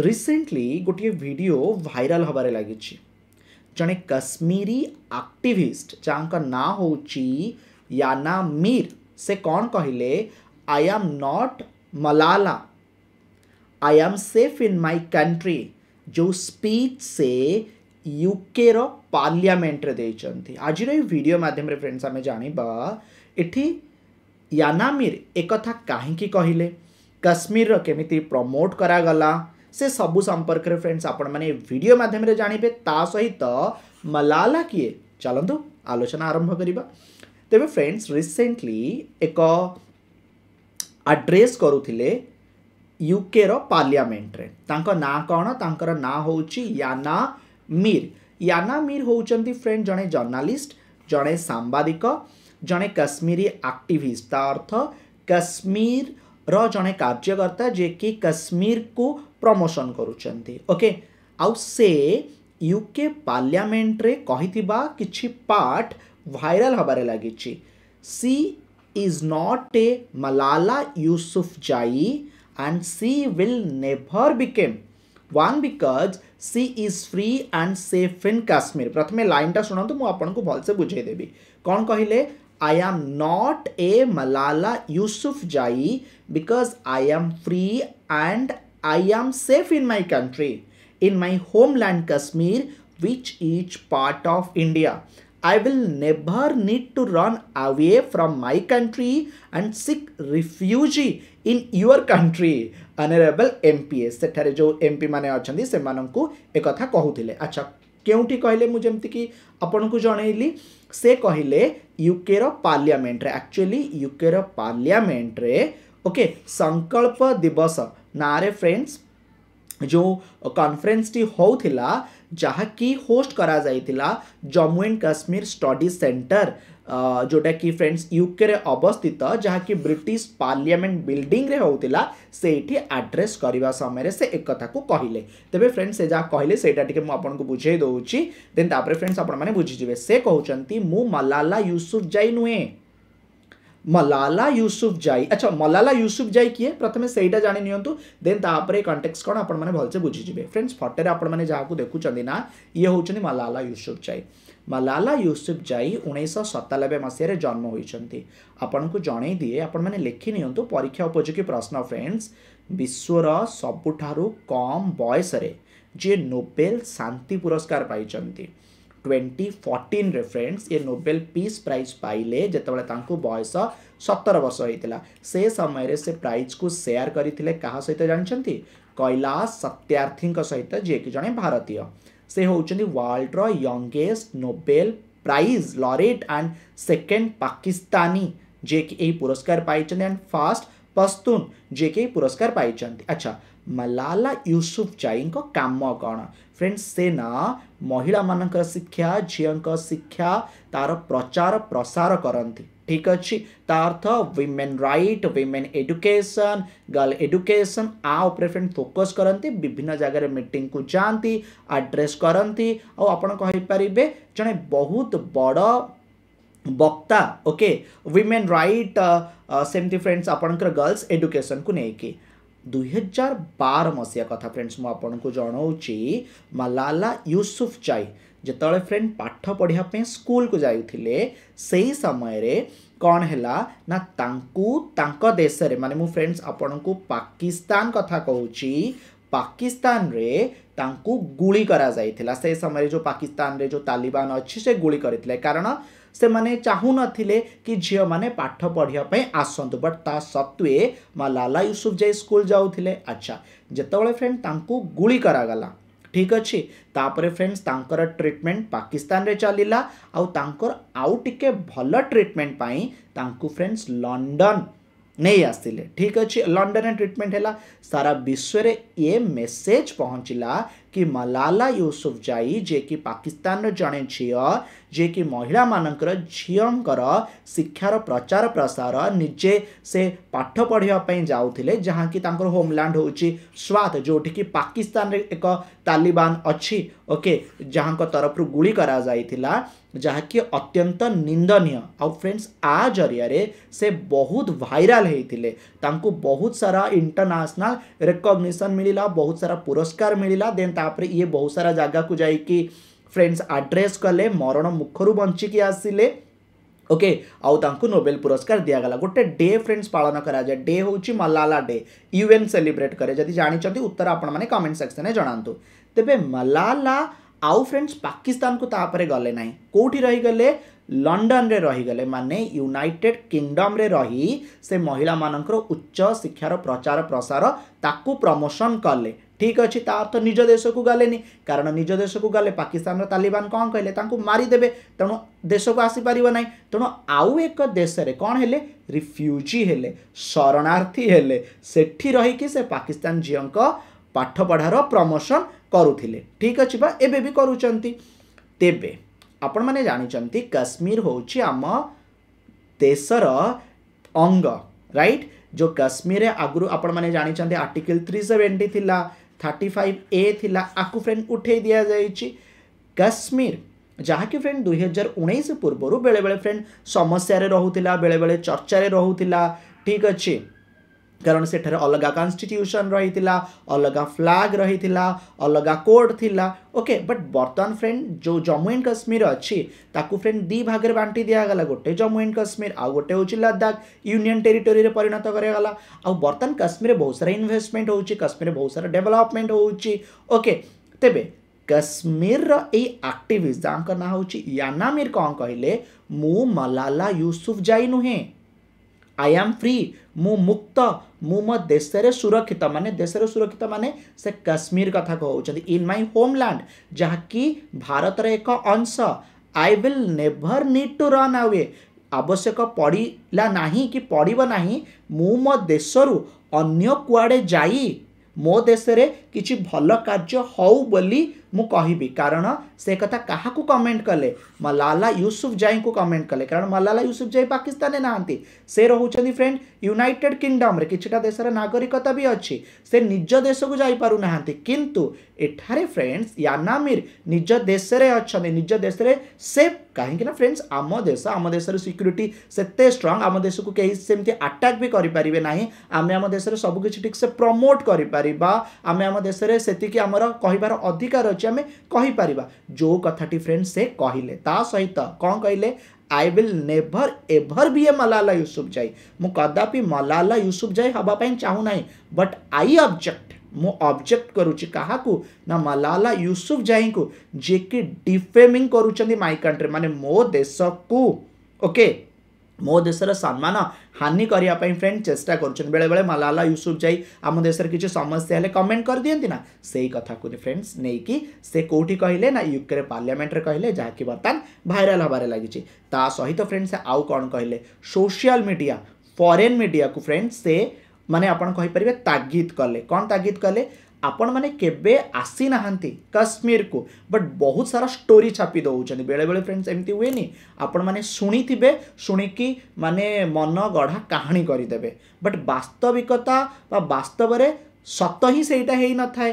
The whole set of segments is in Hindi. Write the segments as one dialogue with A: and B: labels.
A: ରିସେଣ୍ଟଲି ଗୋଟିଏ ଭିଡ଼ିଓ ଭାଇରାଲ୍ ହେବାରେ ଲାଗିଛି ଜଣେ କାଶ୍ମୀରୀ ଆକ୍ଟିଭିଷ୍ଟ ଯାହାଙ୍କ ନାଁ ହେଉଛି ୟାନା ମୀର ସେ କ'ଣ କହିଲେ I am not Malala I am safe in my country ଯେଉଁ ସ୍ପିଚ୍ ସେ ୟୁକେର ପାର୍ଲିଆମେଣ୍ଟରେ ଦେଇଛନ୍ତି ଆଜିର ଏଇ ଭିଡ଼ିଓ ମାଧ୍ୟମରେ ଫ୍ରେଣ୍ଡସ୍ ଆମେ ଜାଣିବା ଏଠି ୟାନା ମୀର ଏକଥା କାହିଁକି କହିଲେ କାଶ୍ମୀରର କେମିତି ପ୍ରମୋଟ୍ କରାଗଲା से सबू संपर्क में फ्रेंड्स आपने भिडियो मध्यम जानवे ता सहित मलाला किए ଚାଲନ୍ତୁ ଆଲୋଚନା ଆରମ୍ଭ କରିବା ତେବେ ଫ୍ରେଣ୍ଡସ୍ ରିସେଣ୍ଟଲି ଏକ ଆଡ୍ରେସ୍ କରୁଥିଲେ ୟୁକେର ପାର୍ଲିଆମେଣ୍ଟରେ ତାଙ୍କ ନାଁ କ'ଣ ତାଙ୍କର ନାଁ ହେଉଛି ୟାନା ମୀର ୟାନା ମୀର ହେଉଛନ୍ତି ଫ୍ରେଣ୍ଡ ଜଣେ ଜର୍ଣ୍ଣାଲିଷ୍ଟ ଜଣେ ସାମ୍ବାଦିକ ଜଣେ କାଶ୍ମୀରୀ ଆକ୍ଟିଭିଷ୍ଟ ତା ଅର୍ଥ କାଶ୍ମୀର रे कार्यकर्ता जे कि कश्मीर को प्रमोशन करके से युके पार्लियामेंट्रे कि पार्ट भाइराल हबार लगी she is not a Malala Yousafzai and she will never become one because she is free and safe in Kashmir प्रथम लाइन टा शुणु मुझे भलसे बुझेदेवी कौन कहले I am not a Malala Yousafzai because I am free and I am safe in my country in my homeland Kashmir which is part of India I will never need to run away from my country and seek refugee in your country honourable M P S से जो एम पी मैंने अच्छा से मानक एक कहते अच्छा क्योंटि कहले मुझे कि आपण को जनइली से कहले UK parliament actually UK parliament okay संकल्प दिवस नारे फ्रेंड्स जो कन्फरेन्सटी होता जहाँकि होस्ट कर Jammu and Kashmir study centre जोटा कि फ्रेंड्स युके अवस्थित जहाँ कि ब्रिटिश पार्लियामेंट बिल्डिंग रे होता से आड्रेस करने समय से एक कथा को कहले तेज फ्रेंड्स से जहाँ कहले आपको बुझे दौर देन फ्रेंड्स आप बुझे से कहते मुँ मलाला युसुफ जाई नुहे मलाला यूसुफ जाई अच्छा मलाला यूसुफ जाई किए प्रथम से जानी निपर कंटेक्स कौन आप बुझीजे फ्रेंड्स फटोरे आपने को देखुं ये हूँ मलाला यूसुफ जाई मलाला यूसुफ जाई उन्नीस सतानबे मसीह जन्म होती आपण को जनई दिए आपने लिखी परीक्षा उपयोगी प्रश्न फ्रेंड्स विश्वर सबुठ कम बयस नोबेल शांति पुरस्कार पाई ट्वेंटी फोर्टीन फ्रेंड्स ये नोबेल पीस प्राइज पाइले जिते बयस सतर वर्ष होता से समय से प्राइज को सेयार करते क्या सहित जानते कैलाश सत्यार्थी सहित जीक जड़े भारतीय से हूँ world youngest Nobel prize laureate and second Pakistani जे पुरस्कार पाई एंड फास्ट पस्तून जे पुरस्कार पाई अच्छा मलाला यूसुफ जाई को काम कौन फ्रेंड्स से ना महिला मान शिक्षा झीं शिक्षा तार प्रचार प्रसार करती ठीक अच्छे तार्थ women right women education girl education आउे फ्रेंड फोकस करती विभिन्न जगह मीट को जाती आड्रेस करती आपर जड़े बहुत बड़ वक्ता ओके विमेन राइट सेमती फ्रेंड्स आपंकर गर्ल्स एडुकेशन को लेकिन ଦୁଇହଜାର ବାର ମସିହା କଥା ଫ୍ରେଣ୍ଡସ୍ ମୁଁ ଆପଣଙ୍କୁ ଜଣାଉଛି ମାଲାଲା ୟୁସୁଫ୍ ଚାଇ ଯେତେବେଳେ ଫ୍ରେଣ୍ଡ ପାଠ ପଢ଼ିବା ପାଇଁ ସ୍କୁଲକୁ ଯାଉଥିଲେ ସେହି ସମୟରେ କ'ଣ ହେଲା ନା ତାଙ୍କୁ ତାଙ୍କ ଦେଶରେ ମାନେ ମୁଁ ଫ୍ରେଣ୍ଡସ୍ ଆପଣଙ୍କୁ ପାକିସ୍ତାନ କଥା କହୁଛି ପାକିସ୍ତାନରେ ତାଙ୍କୁ ଗୁଳି କରାଯାଇଥିଲା ସେ ସମୟରେ ଯେଉଁ ପାକିସ୍ତାନରେ ଯେଉଁ ତାଲିବାନ ଅଛି ସେ ଗୁଳି କରିଥିଲେ କାରଣ ସେମାନେ ଚାହୁଁନଥିଲେ କି ଝିଅମାନେ ପାଠ ପଢ଼ିବା ପାଇଁ ଆସନ୍ତୁ ବଟ୍ ତା ସତ୍ତ୍ୱେ ମା ଲାଲା ୟୁସୁଫ ଯାଇ ସ୍କୁଲ ଯାଉଥିଲେ ଆଚ୍ଛା ଯେତେବେଳେ ଫ୍ରେଣ୍ଡ ତାଙ୍କୁ ଗୁଳି କରାଗଲା ଠିକ୍ ଅଛି ତାପରେ ଫ୍ରେଣ୍ଡସ୍ ତାଙ୍କର ଟ୍ରିଟମେଣ୍ଟ ପାକିସ୍ତାନରେ ଚାଲିଲା ଆଉ ତାଙ୍କର ଆଉ ଟିକେ ଭଲ ଟ୍ରିଟମେଣ୍ଟ ପାଇଁ ତାଙ୍କୁ ଫ୍ରେଣ୍ଡସ୍ ଲଣ୍ଡନ ନେଇ ଆସିଲେ ଠିକ୍ ଅଛି ଲଣ୍ଡନରେ ଟ୍ରିଟମେଣ୍ଟ ହେଲା ସାରା ବିଶ୍ୱରେ ଏ ମେସେଜ୍ ପହଞ୍ଚିଲା कि मलाला यूसुफ जाई जे कि पाकिस्तान जड़े झील जे कि महिला मान झीकर शिक्षार प्रचार प्रसार निजे से पाठ पढ़ापाई जाऊ जहाँ कि होमलैंड हूँ स्वाद जो की पाकिस्तान एक तालिबान अच्छी ओके जहाँ तरफ गुड़ कराइला जहाँकि अत्यंत निंदन आउ फ्रेंड्स आ जरिया से बहुत भाइराल होते बहुत सारा इंटरनेशनल रिकग्निशन मिलला बहुत सारा पुरस्कार मिलला देन ତାପରେ ଇଏ ବହୁତ ସାରା ଜାଗାକୁ ଯାଇକି ଫ୍ରେଣ୍ଡସ୍ ଆଡ୍ରେସ୍ କଲେ ମରଣ ମୁଖରୁ ବଞ୍ଚିକି ଆସିଲେ ଓକେ ଆଉ ତାଙ୍କୁ ନୋବେଲ ପୁରସ୍କାର ଦିଆଗଲା ଗୋଟେ ଡେ ଫ୍ରେଣ୍ଡସ୍ ପାଳନ କରାଯାଏ ଡେ ହେଉଛି ମଲାଲା ଡେ ୟୁଏନ୍ ସେଲିବ୍ରେଟ୍ କରେ ଯଦି ଜାଣିଛନ୍ତି ଉତ୍ତର ଆପଣମାନେ କମେଣ୍ଟ ସେକ୍ସନ୍ରେ ଜଣାନ୍ତୁ ତେବେ ମଲାଲା ଆଉ ଫ୍ରେଣ୍ଡସ୍ ପାକିସ୍ତାନକୁ ତାପରେ ଗଲେ ନାହିଁ କେଉଁଠି ରହିଗଲେ ଲଣ୍ଡନରେ ରହିଗଲେ ମାନେ ୟୁନାଇଟେଡ୍ କିଙ୍ଗଡମ୍ରେ ରହି ସେ ମହିଳାମାନଙ୍କର ଉଚ୍ଚ ଶିକ୍ଷାର ପ୍ରଚାର ପ୍ରସାର ତାକୁ ପ୍ରମୋସନ୍ କଲେ ঠিক ଅଛି ତା ଅର୍ଥ ନିଜ ଦେଶକୁ ଗଲେନି କାରଣ ନିଜ ଦେଶକୁ ଗଲେ ପାକିସ୍ତାନର ତାଲିବାନ କ'ଣ କହିଲେ ତାଙ୍କୁ ମାରିଦେବେ ତେଣୁ ଦେଶକୁ ଆସିପାରିବ ନାହିଁ ତେଣୁ ଆଉ ଏକ ଦେଶରେ କ'ଣ ହେଲେ ରିଫ୍ୟୁଜି ହେଲେ ଶରଣାର୍ଥୀ ହେଲେ ସେଠି ରହିକି ସେ ପାକିସ୍ତାନ ଝିଅଙ୍କ ପାଠପଢ଼ାର ପ୍ରମୋସନ୍ କରୁଥିଲେ ଠିକ୍ ଅଛି ବା ଏବେ ବି କରୁଛନ୍ତି ତେବେ ଆପଣମାନେ ଜାଣିଛନ୍ତି କାଶ୍ମୀର ହେଉଛି ଆମ ଦେଶର ଅଙ୍ଗ ରାଇଟ୍ ଯେଉଁ କାଶ୍ମୀରରେ ଆଗରୁ ଆପଣମାନେ ଜାଣିଛନ୍ତି ଆର୍ଟିକଲ୍ ଥ୍ରୀ ସେଭେଣ୍ଟି ଥିଲା থার্টি ফাইভ ଏ ଥିଲା ଆକୁ ଫ୍ରେଣ୍ଡ ଉଠାଇ ଦିଆଯାଇଛି କାଶ୍ମୀର ଯାହାକି ଫ୍ରେଣ୍ଡ ଦୁଇହଜାର ଉଣେଇଶ ପୂର୍ବରୁ ବେଳେବେଳେ ଫ୍ରେଣ୍ଡ ସମସ୍ୟାରେ ରହୁଥିଲା ବେଳେବେଳେ ଚର୍ଚ୍ଚାରେ ରହୁଥିଲା ଠିକ୍ ଅଛି कारण से अलग कन्स्टिट्यूशन रही अलग फ्लाग रही अलग कोड थिला ओके बट बर्तमान फ्रेंड जो जम्मू एंड कश्मीर अच्छी ताकू फ्रेंड दी भाग में बांटी दिगला गोटे जम्मू एंड कश्मीर आउ गोटे हूँ लद्दाख यूनियन टेरीटोरी में परिणत करगला आर्तमान कश्मीर बहुत सारा इनभेस्टमेंट होश्मीर बहुत सारा डेभलपमेंट होके तेब कश्मीर रही आक्टिविस्ट जहाँ नाँ हूँ यानामीर कौन कहले मु मलाला यूसुफ जाई नुहे ଆଇ ଆମ୍ ଫ୍ରି ମୁଁ ମୁକ୍ତ ମୁଁ ମୋ ଦେଶରେ ସୁରକ୍ଷିତ ମାନେ ଦେଶରେ ସୁରକ୍ଷିତ ମାନେ ସେ କାଶ୍ମୀର କଥା କହୁଛନ୍ତି ଇନ୍ ମାଇ ହୋମଲ୍ୟାଣ୍ଡ ଯାହାକି ଭାରତର ଏକ ଅଂଶ I will never need to run away ଆବଶ୍ୟକ ପଡ଼ିଲା ନାହିଁ କି ପଡ଼ିବ ନାହିଁ ମୁଁ ମୋ ଦେଶରୁ ଅନ୍ୟ କୁଆଡ଼େ ଯାଇ ମୋ ଦେଶରେ କିଛି ଭଲ କାର୍ଯ୍ୟ ହେଉ ବୋଲି ମୁଁ କହିବି କାରଣ ସେ କଥା କାହାକୁ କମେଣ୍ଟ କଲେ ମଲାଲା ୟୁସୁଫ ଜାଇଙ୍କୁ କମେଣ୍ଟ କଲେ କାରଣ ମଲାଲା ୟୁସୁଫ ଜାଇ ପାକିସ୍ତାନରେ ନାହାନ୍ତି ସେ ରହୁଛନ୍ତି ଫ୍ରେଣ୍ଡ ୟୁନାଇଟେଡ଼ କିଙ୍ଗଡ଼ମ୍ରେ କିଛିଟା ଦେଶର ନାଗରିକତା ବି ଅଛି ସେ ନିଜ ଦେଶକୁ ଯାଇପାରୁନାହାନ୍ତି କିନ୍ତୁ ଏଠାରେ ଫ୍ରେଣ୍ଡସ୍ ୟାନାମିର ନିଜ ଦେଶରେ ଅଛନ୍ତି ନିଜ ଦେଶରେ ସେଫ୍ କାହିଁକିନା ଫ୍ରେଣ୍ଡସ୍ ଆମ ଦେଶ ଆମ ଦେଶର ସିକ୍ୟୁରିଟି ସେତେ ଷ୍ଟ୍ରଙ୍ଗ ଆମ ଦେଶକୁ କେହି ସେମିତି ଆଟାକ୍ ବି କରିପାରିବେ ନାହିଁ ଆମେ ଆମ ଦେଶରେ ସବୁକିଛି ଠିକ୍ସେ ପ୍ରମୋଟ୍ କରିପାରିବା ଆମେ ଆମ ଦେଶରେ ସେତିକି ଆମର କହିବାର ଅଧିକାର ଅଛି आज आम कहींपर जो कथी फ्रेंड से कहले सहित कौन कहले आई विल नेभर एभर भी ए मलाला युसुफ जाए मुदापि मलाला युसुफ जाए हाँपाई चाहूना बट आई अब्जेक्ट मुझेक्ट करुच्ची क्या ना मलाला युसुफ जाई को जेकि डिफेमिंग करुँच माइ कंट्री मान मो देश को ओके ମୋ ଦେଶର ସମ୍ମାନ ହାନି କରିବା ପାଇଁ ଫ୍ରେଣ୍ଡ ଚେଷ୍ଟା କରୁଛନ୍ତି ବେଳେବେଳେ ମଲାଲା ୟୁସୁଫ ଯାଇ ଆମ ଦେଶରେ କିଛି ସମସ୍ୟା ହେଲେ କମେଣ୍ଟ କରିଦିଅନ୍ତି ନା ସେଇ କଥାକୁ ଫ୍ରେଣ୍ଡସ୍ ନେଇକି ସେ କେଉଁଠି କହିଲେ ନା ୟୁକେରେ ପାର୍ଲାମେଣ୍ଟରେ କହିଲେ ଯାହାକି ବର୍ତ୍ତମାନ ଭାଇରାଲ୍ ହେବାରେ ଲାଗିଛି ତା ସହିତ ଫ୍ରେଣ୍ଡସ୍ ଆଉ କ'ଣ କହିଲେ ସୋସିଆଲ୍ ମିଡ଼ିଆ ଫରେନ୍ ମିଡ଼ିଆକୁ ଫ୍ରେଣ୍ଡସ୍ ସେ ମାନେ ଆପଣ କହିପାରିବେ ତାଗିଦ କଲେ କ'ଣ ତାଗିଦ କଲେ ଆପଣମାନେ କେବେ ଆସିନାହାନ୍ତି କାଶ୍ମୀରକୁ ବଟ୍ ବହୁତ ସାରା ଷ୍ଟୋରି ଛାପି ଦେଉଛନ୍ତି ବେଳେବେଳେ ଫ୍ରେଣ୍ଡସ୍ ଏମିତି ହୁଏନି ଆପଣମାନେ ଶୁଣିଥିବେ ଶୁଣିକି ମାନେ ମନ ଗଢ଼ା କାହାଣୀ କରିଦେବେ ବଟ୍ ବାସ୍ତବିକତା ବା ବାସ୍ତବରେ ସତ ହିଁ ସେଇଟା ହେଇନଥାଏ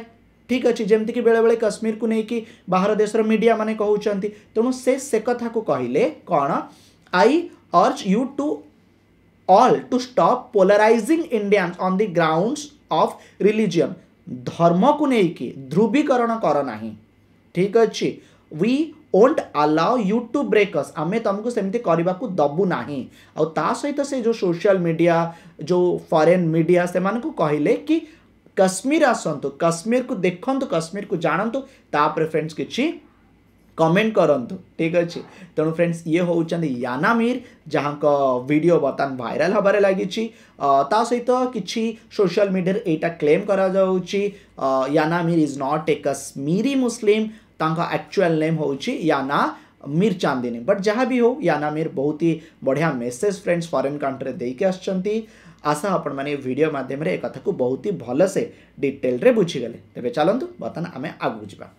A: ଠିକ୍ ଅଛି ଯେମିତିକି ବେଳେବେଳେ କାଶ୍ମୀରକୁ ନେଇକି ବାହାର ଦେଶର ମିଡ଼ିଆମାନେ କହୁଛନ୍ତି ତେଣୁ ସେ ସେ କଥାକୁ କହିଲେ କ'ଣ I urge you to all to stop polarising Indians on the grounds of religion धर्म को लेकिन ध्रुवीकरण कर ना ठीक अच्छे we won't allow you to break us आम तुमको सेमती दबू ना आसत से जो सोशल मीडिया जो फॉरेन मीडिया से मानक कहले कि कश्मीर आसतु कश्मीर को देखु कश्मीर को जानतु तापर फ्रेंड्स किसी कमेंट करूँ ठीक अच्छे तेणु फ्रेंड्स ये हूँ याना मीर जहाँ भिड बर्तमान भाइराल हबार लगी सहित किसी सोशल मीडिया यहाँ क्लेम कर Mir is not a Kashmiri Muslim actual name हूँ याना मीर चांदिनी बट जहाँ भी हो याना मीर बहुत ही बढ़िया मेसेज फ्रेंड्स फरेन कंट्री देके आसती आशा आपण मैंने भिडियो मध्यम एक कथा को बहुत ही भलसे डिटेल रे बुझीगले तेज चलतु बर्तमान आम आगे जावा